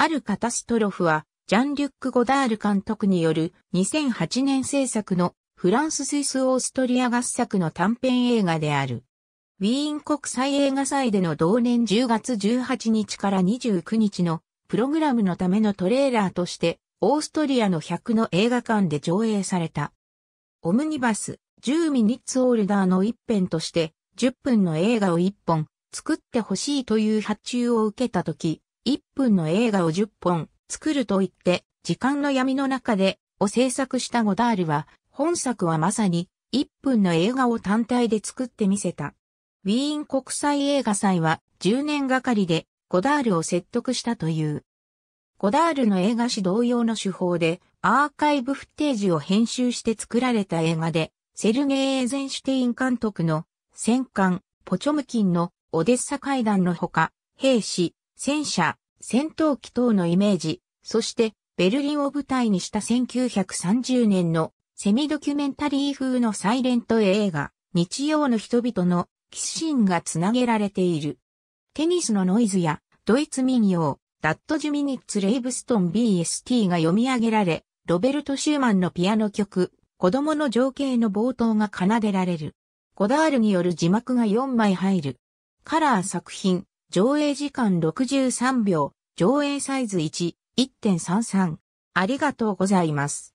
あるカタストロフは、ジャン・リュック・ゴダール監督による2008年制作のフランス・スイス・オーストリア合作の短編映画である。ウィーン国際映画祭での同年10月18日から29日のプログラムのためのトレーラーとしてオーストリアの100の映画館で上映された。オムニバス10ミニッツオールダーの一編として10分の映画を1本作ってほしいという発注を受けた時、1分の映画を10本作ると言って、時間の闇の中でを制作したゴダールは、本作はまさに1分の映画を単体で作ってみせた。ウィーン国際映画祭は10年がかりでゴダールを説得したという。ゴダールの映画史同様の手法でアーカイブフッテージを編集して作られた映画で、セルゲイ・エーゼンシュテイン監督の戦艦ポチョムキンのオデッサ会談のほか、兵士、戦車、戦闘機等のイメージ、そしてベルリンを舞台にした1930年のセミドキュメンタリー風のサイレント映画、日曜の人々のキスシーンがつなげられている。テニスのノイズやドイツ民謡、ダットジュミニッツ・レイブストン BST が読み上げられ、ロベルト・シューマンのピアノ曲、子供の情景の冒頭が奏でられる。ゴダールによる字幕が4枚入る。カラー作品、上映時間63秒、上映サイズ1、1.33。ありがとうございます。